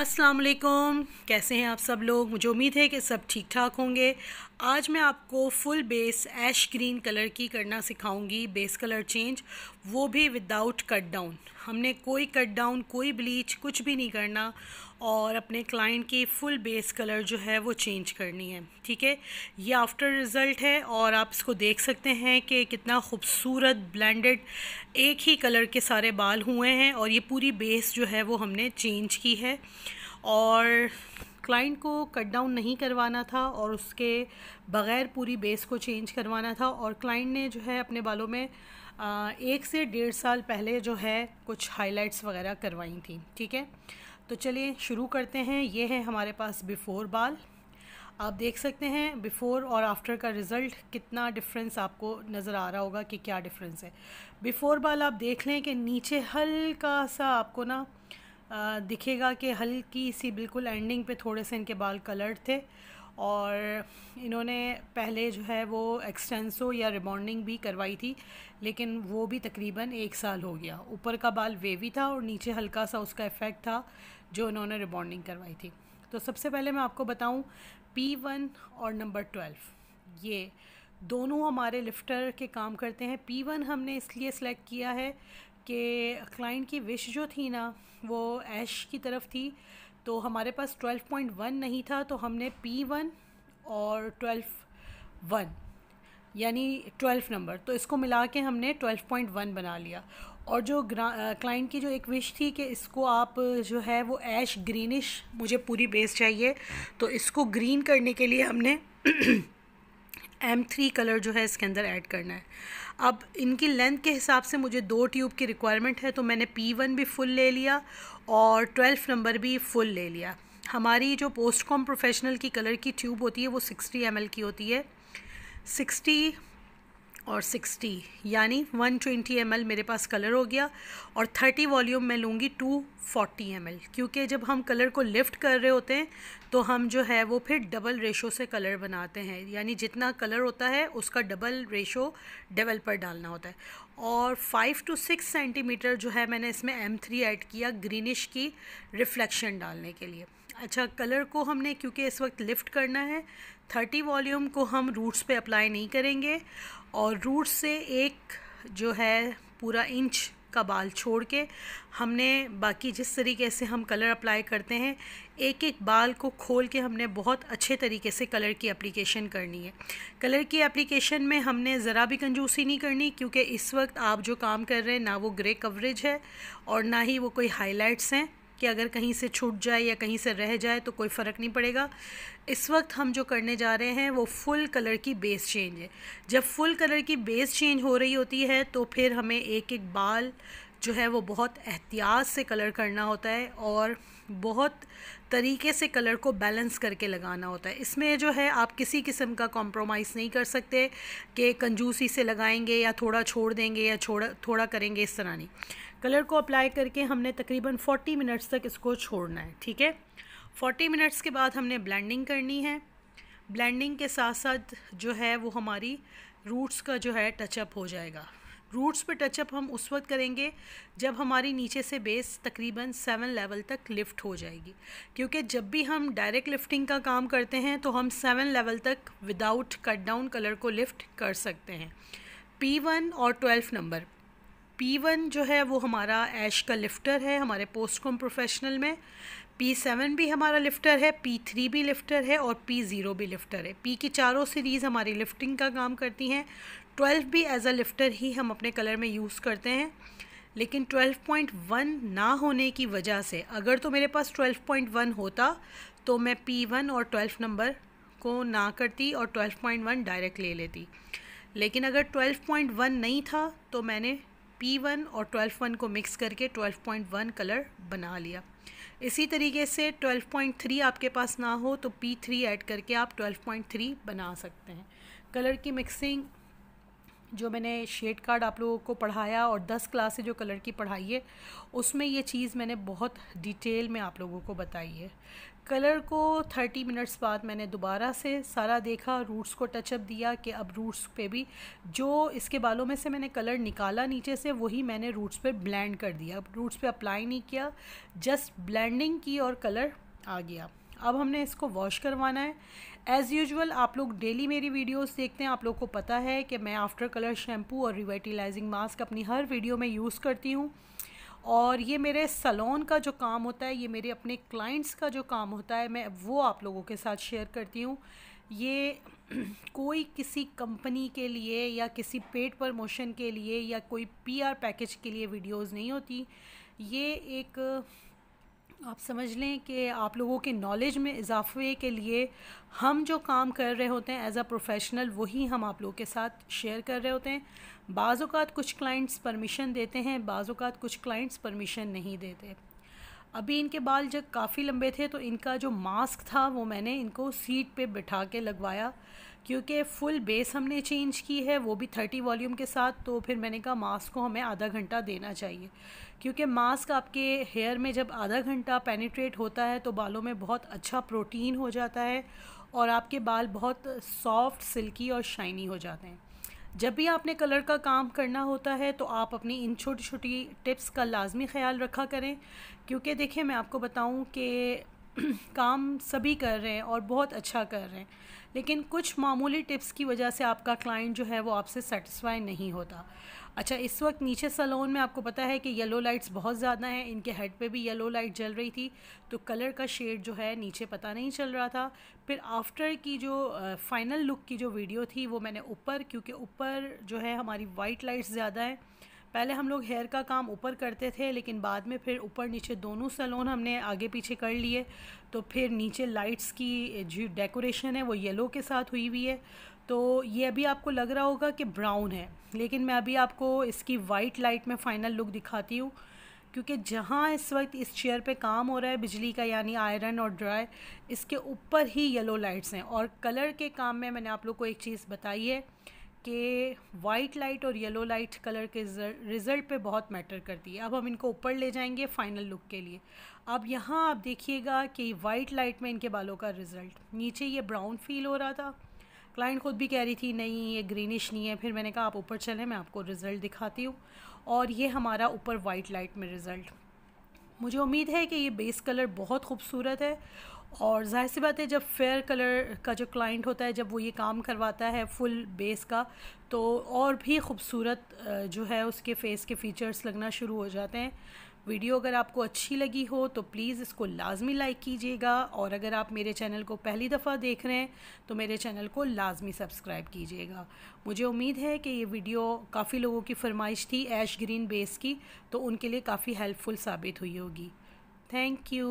अस्सलाम वालेकुम कैसे हैं आप सब लोग मुझे उम्मीद है कि सब ठीक ठाक होंगे आज मैं आपको full base ash green colour की करना सिखाऊंगी बेस कलर चेंज वो भी विदाउट कट डाउन हमने कोई कट डाउन कोई ब्लीच कुछ भी नहीं करना और अपने क्लाइंट की फुल बेस कलर जो है वो चेंज करनी है ठीक है ये आफ्टर रिज़ल्ट है और आप इसको देख सकते हैं कि कितना खूबसूरत ब्लेंडेड एक ही कलर के सारे बाल हुए हैं और ये पूरी बेस जो है वो हमने चेंज की है और क्लाइंट को कट डाउन नहीं करवाना था और उसके बग़ैर पूरी बेस को चेंज करवाना था और क्लाइंट ने जो है अपने बालों में एक से डेढ़ साल पहले जो है कुछ हाइलाइट्स वगैरह करवाई थी ठीक है तो चलिए शुरू करते हैं ये है हमारे पास बिफ़ोर बाल आप देख सकते हैं बिफ़ोर और आफ्टर का रिज़ल्ट कितना डिफरेंस आपको नज़र आ रहा होगा कि क्या डिफरेंस है बिफ़ोर बाल आप देख लें कि नीचे हल्का सा आपको ना दिखेगा कि हल्की सी बिल्कुल एंडिंग पे थोड़े से इनके बाल कलर्ड थे और इन्होंने पहले जो है वो एक्सटेंसो या रिबॉन्डिंग भी करवाई थी लेकिन वो भी तकरीबन एक साल हो गया ऊपर का बाल वेवी था और नीचे हल्का सा उसका इफ़ेक्ट था जो इन्होंने रिबॉन्डिंग करवाई थी तो सबसे पहले मैं आपको बताऊं पी वन और नंबर ट्वेल्व ये दोनों हमारे लिफ्टर के काम करते हैं पी वन हमने इसलिए सेलेक्ट किया है कि क्लाइंट की विश जो थी ना वो ऐश की तरफ थी तो हमारे पास 12.1 नहीं था तो हमने P1 और 12.1 वन यानी 12 नंबर तो इसको मिला के हमने 12.1 बना लिया और जो क्लाइंट की जो एक विश थी कि इसको आप जो है वो ऐश ग्रीनिश मुझे पूरी बेस चाहिए तो इसको ग्रीन करने के लिए हमने एम थ्री कलर जो है इसके अंदर ऐड करना है अब इनकी लेंथ के हिसाब से मुझे दो ट्यूब की रिक्वायरमेंट है तो मैंने पी वन भी फुल ले लिया और ट्वेल्थ नंबर भी फुल ले लिया हमारी जो पोस्ट कॉम प्रोफेशनल की कलर की ट्यूब होती है वो सिक्सटी एम की होती है सिक्सटी और 60 यानी 120 ट्वेंटी मेरे पास कलर हो गया और 30 वॉल्यूम मैं लूँगी 240 फोर्टी क्योंकि जब हम कलर को लिफ्ट कर रहे होते हैं तो हम जो है वो फिर डबल रेशो से कलर बनाते हैं यानी जितना कलर होता है उसका डबल रेशो डबल पर डालना होता है और 5 टू 6 सेंटीमीटर जो है मैंने इसमें M3 ऐड किया ग्रीनिश की रिफ्लेक्शन डालने के लिए अच्छा कलर को हमने क्योंकि इस वक्त लिफ्ट करना है थर्टी वॉल्यूम को हम रूट्स पे अप्लाई नहीं करेंगे और रूट्स से एक जो है पूरा इंच का बाल छोड़ के हमने बाकी जिस तरीके से हम कलर अप्लाई करते हैं एक एक बाल को खोल के हमने बहुत अच्छे तरीके से कलर की एप्लीकेशन करनी है कलर की एप्लीकेशन में हमने ज़रा भी कंजूसी नहीं करनी क्योंकि इस वक्त आप जो काम कर रहे हैं ना वो ग्रे कवरेज है और ना ही वो कोई हाईलाइट्स हैं कि अगर कहीं से छूट जाए या कहीं से रह जाए तो कोई फ़र्क नहीं पड़ेगा इस वक्त हम जो करने जा रहे हैं वो फुल कलर की बेस चेंज है जब फुल कलर की बेस चेंज हो रही होती है तो फिर हमें एक एक बाल जो है वो बहुत एहतियात से कलर करना होता है और बहुत तरीके से कलर को बैलेंस करके लगाना होता है इसमें जो है आप किसी किस्म का कॉम्प्रोमाइज़ नहीं कर सकते कि कंजूसी से लगाएंगे या थोड़ा छोड़ देंगे या छोड़ा थोड़ा करेंगे इस तरह नहीं कलर को अप्लाई करके हमने तकरीबन 40 मिनट्स तक इसको छोड़ना है ठीक है 40 मिनट्स के बाद हमने ब्लेंडिंग करनी है ब्लेंडिंग के साथ साथ जो है वो हमारी रूट्स का जो है टचअप हो जाएगा रूट्स पे टचअप हम उस वक्त करेंगे जब हमारी नीचे से बेस तकरीबन सेवन लेवल तक लिफ्ट हो जाएगी क्योंकि जब भी हम डायरेक्ट लिफ्टिंग का काम करते हैं तो हम सेवन लेवल तक विदाउट कट डाउन कलर को लिफ्ट कर सकते हैं पी वन और ट्वेल्थ नंबर पी वन जो है वो हमारा ऐश का लिफ्टर है हमारे पोस्ट कॉम प्रोफेशनल में पी सेवन भी हमारा लिफ्टर है पी थ्री भी लिफ्टर है और पी ज़ीरो भी लिफ्टर है पी की चारों सीरीज़ हमारी लिफ्टिंग का काम करती हैं ट्वेल्व भी एज अ लिफ्टर ही हम अपने कलर में यूज़ करते हैं लेकिन 12.1 ना होने की वजह से अगर तो मेरे पास 12.1 होता तो मैं P1 और 12 नंबर को ना करती और 12.1 डायरेक्ट ले लेती लेकिन अगर 12.1 नहीं था तो मैंने पी वन और ट्वेल्व वन को मिक्स करके ट्वेल्व पॉइंट वन कलर बना लिया इसी तरीके से ट्वेल्व पॉइंट थ्री आपके पास ना हो तो पी थ्री ऐड करके आप ट्वेल्व पॉइंट थ्री बना सकते हैं कलर की मिक्सिंग जो मैंने शेड कार्ड आप लोगों को पढ़ाया और दस से जो कलर की पढ़ाई है उसमें ये चीज़ मैंने बहुत डिटेल में आप लोगों को बताई है कलर को थर्टी मिनट्स बाद मैंने दोबारा से सारा देखा रूट्स को टचअप दिया कि अब रूट्स पे भी जो इसके बालों में से मैंने कलर निकाला नीचे से वही मैंने रूट्स पे ब्लेंड कर दिया अब रूट्स पे अप्लाई नहीं किया जस्ट ब्लेंडिंग की और कलर आ गया अब हमने इसको वॉश करवाना है एज़ यूजल आप लोग डेली मेरी वीडियोज़ देखते हैं आप लोग को पता है कि मैं आफ्टर कलर शैम्पू और रिवाइटिलाइजिंग मास्क अपनी हर वीडियो में यूज़ करती हूँ और ये मेरे सलोन का जो काम होता है ये मेरे अपने क्लाइंट्स का जो काम होता है मैं वो आप लोगों के साथ शेयर करती हूँ ये कोई किसी कंपनी के लिए या किसी पेड प्रमोशन के लिए या कोई पीआर पैकेज के लिए वीडियोस नहीं होती ये एक आप समझ लें कि आप लोगों के नॉलेज में इजाफे के लिए हम जो काम कर रहे होते हैं एज अ प्रोफेशनल वही हम आप लोगों के साथ शेयर कर रहे होते हैं बाज़ात कुछ क्लाइंट्स परमिशन देते हैं बाज़ात कुछ क्लाइंट्स परमिशन नहीं देते अभी इनके बाल जब काफ़ी लंबे थे तो इनका जो मास्क था वो मैंने इनको सीट पे बिठा के लगवाया क्योंकि फुल बेस हमने चेंज की है वो भी थर्टी वॉल्यूम के साथ तो फिर मैंने कहा मास्क को हमें आधा घंटा देना चाहिए क्योंकि मास्क आपके हेयर में जब आधा घंटा पेनिट्रेट होता है तो बालों में बहुत अच्छा प्रोटीन हो जाता है और आपके बाल बहुत सॉफ्ट सिल्की और शाइनी हो जाते हैं जब भी आपने कलर का काम करना होता है तो आप अपनी इन छोटी छोटी टिप्स का लाजमी ख्याल रखा करें क्योंकि देखिए मैं आपको बताऊं कि काम सभी कर रहे हैं और बहुत अच्छा कर रहे हैं लेकिन कुछ मामूली टिप्स की वजह से आपका क्लाइंट जो है वो आपसे सेटिस्फाई नहीं होता अच्छा इस वक्त नीचे सलोन में आपको पता है कि येलो लाइट्स बहुत ज़्यादा हैं इनके हेड पे भी येलो लाइट जल रही थी तो कलर का शेड जो है नीचे पता नहीं चल रहा था फिर आफ्टर की जो फाइनल लुक की जो वीडियो थी वो मैंने ऊपर क्योंकि ऊपर जो है हमारी वाइट लाइट्स ज़्यादा हैं पहले हम लोग हेयर का काम ऊपर करते थे लेकिन बाद में फिर ऊपर नीचे दोनों सलोन हमने आगे पीछे कर लिए तो फिर नीचे लाइट्स की जो डेकोरेशन है वो येलो के साथ हुई हुई है तो ये अभी आपको लग रहा होगा कि ब्राउन है लेकिन मैं अभी आपको इसकी वाइट लाइट में फ़ाइनल लुक दिखाती हूँ क्योंकि जहाँ इस वक्त इस चेयर पे काम हो रहा है बिजली का यानी आयरन और ड्राई इसके ऊपर ही येलो लाइट्स हैं और कलर के काम में मैंने आप लोग को एक चीज़ बताई है कि वाइट लाइट और येलो लाइट कलर के रिज़ल्ट पे बहुत मैटर करती है अब हम इनको ऊपर ले जाएंगे फाइनल लुक के लिए अब यहाँ आप देखिएगा कि वाइट लाइट में इनके बालों का रिज़ल्ट नीचे ये ब्राउन फील हो रहा था क्लाइंट ख़ुद भी कह रही थी नहीं ये ग्रीनिश नहीं है फिर मैंने कहा आप ऊपर चलें मैं आपको रिज़ल्ट दिखाती हूँ और ये हमारा ऊपर वाइट लाइट में रिज़ल्ट मुझे उम्मीद है कि ये बेस कलर बहुत खूबसूरत है और जाहिर सी बात है जब फेयर कलर का जो क्लाइंट होता है जब वो ये काम करवाता है फुल बेस का तो और भी खूबसूरत जो है उसके फेस के फीचर्स लगना शुरू हो जाते हैं वीडियो अगर आपको अच्छी लगी हो तो प्लीज़ इसको लाजमी लाइक कीजिएगा और अगर आप मेरे चैनल को पहली दफ़ा देख रहे हैं तो मेरे चैनल को लाजमी सब्सक्राइब कीजिएगा मुझे उम्मीद है कि ये वीडियो काफ़ी लोगों की फरमाइश थी ऐश ग्रीन बेस की तो उनके लिए काफ़ी हेल्पफुल साबित हुई होगी थैंक यू